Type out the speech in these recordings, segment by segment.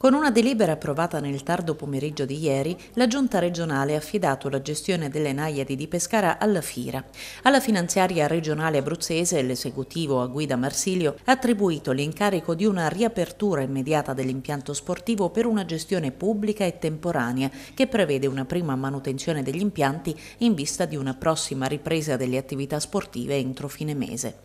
Con una delibera approvata nel tardo pomeriggio di ieri, la Giunta regionale ha affidato la gestione delle naiadi di Pescara alla FIRA. Alla finanziaria regionale abruzzese l'esecutivo a guida Marsilio ha attribuito l'incarico di una riapertura immediata dell'impianto sportivo per una gestione pubblica e temporanea che prevede una prima manutenzione degli impianti in vista di una prossima ripresa delle attività sportive entro fine mese.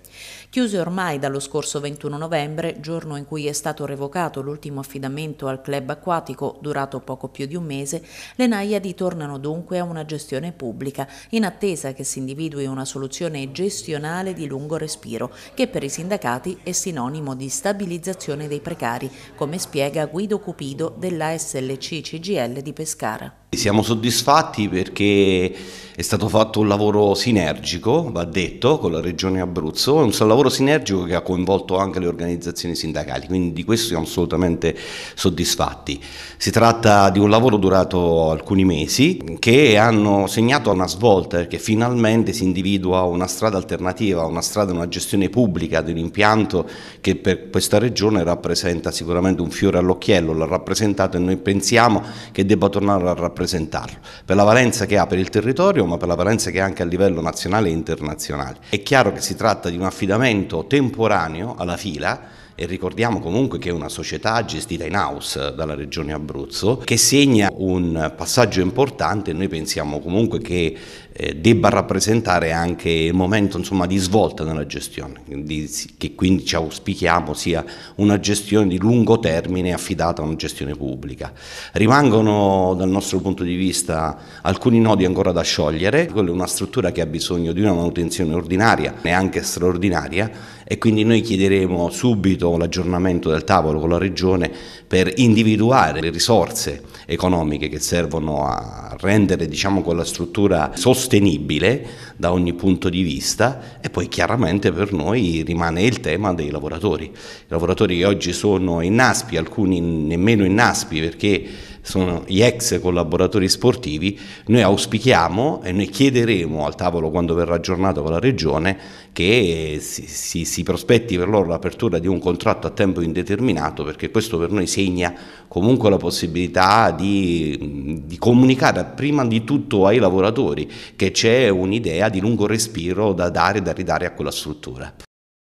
Chiuse ormai dallo scorso 21 novembre, giorno in cui è stato revocato l'ultimo affidamento affidamento al club acquatico durato poco più di un mese, le Naiadi tornano dunque a una gestione pubblica, in attesa che si individui una soluzione gestionale di lungo respiro, che per i sindacati è sinonimo di stabilizzazione dei precari, come spiega Guido Cupido della SLC CGL di Pescara. Siamo soddisfatti perché è stato fatto un lavoro sinergico, va detto, con la Regione Abruzzo, un lavoro sinergico che ha coinvolto anche le organizzazioni sindacali, quindi di questo siamo assolutamente soddisfatti. Si tratta di un lavoro durato alcuni mesi che hanno segnato una svolta perché finalmente si individua una strada alternativa, una strada, una gestione pubblica di un impianto che per questa Regione rappresenta sicuramente un fiore all'occhiello, l'ha rappresentato e noi pensiamo che debba tornare a rappresentare rappresentarlo, per la valenza che ha per il territorio ma per la valenza che ha anche a livello nazionale e internazionale. È chiaro che si tratta di un affidamento temporaneo alla fila e ricordiamo comunque che è una società gestita in house dalla Regione Abruzzo che segna un passaggio importante noi pensiamo comunque che eh, debba rappresentare anche il momento insomma, di svolta nella gestione, che quindi ci auspichiamo sia una gestione di lungo termine affidata a una gestione pubblica. Rimangono dal nostro punto di vista alcuni nodi ancora da sciogliere, quella è una struttura che ha bisogno di una manutenzione ordinaria, neanche straordinaria, e quindi noi chiederemo subito dibattito, l'aggiornamento del tavolo con la Regione per individuare le risorse economiche che servono a rendere diciamo, quella struttura sostenibile da ogni punto di vista e poi chiaramente per noi rimane il tema dei lavoratori. I lavoratori che oggi sono in NASPI, alcuni nemmeno in NASPI perché sono gli ex collaboratori sportivi, noi auspichiamo e noi chiederemo al tavolo quando verrà aggiornato con la Regione che si, si, si prospetti per loro l'apertura di un call contratto a tempo indeterminato perché questo per noi segna comunque la possibilità di, di comunicare prima di tutto ai lavoratori che c'è un'idea di lungo respiro da dare e da ridare a quella struttura.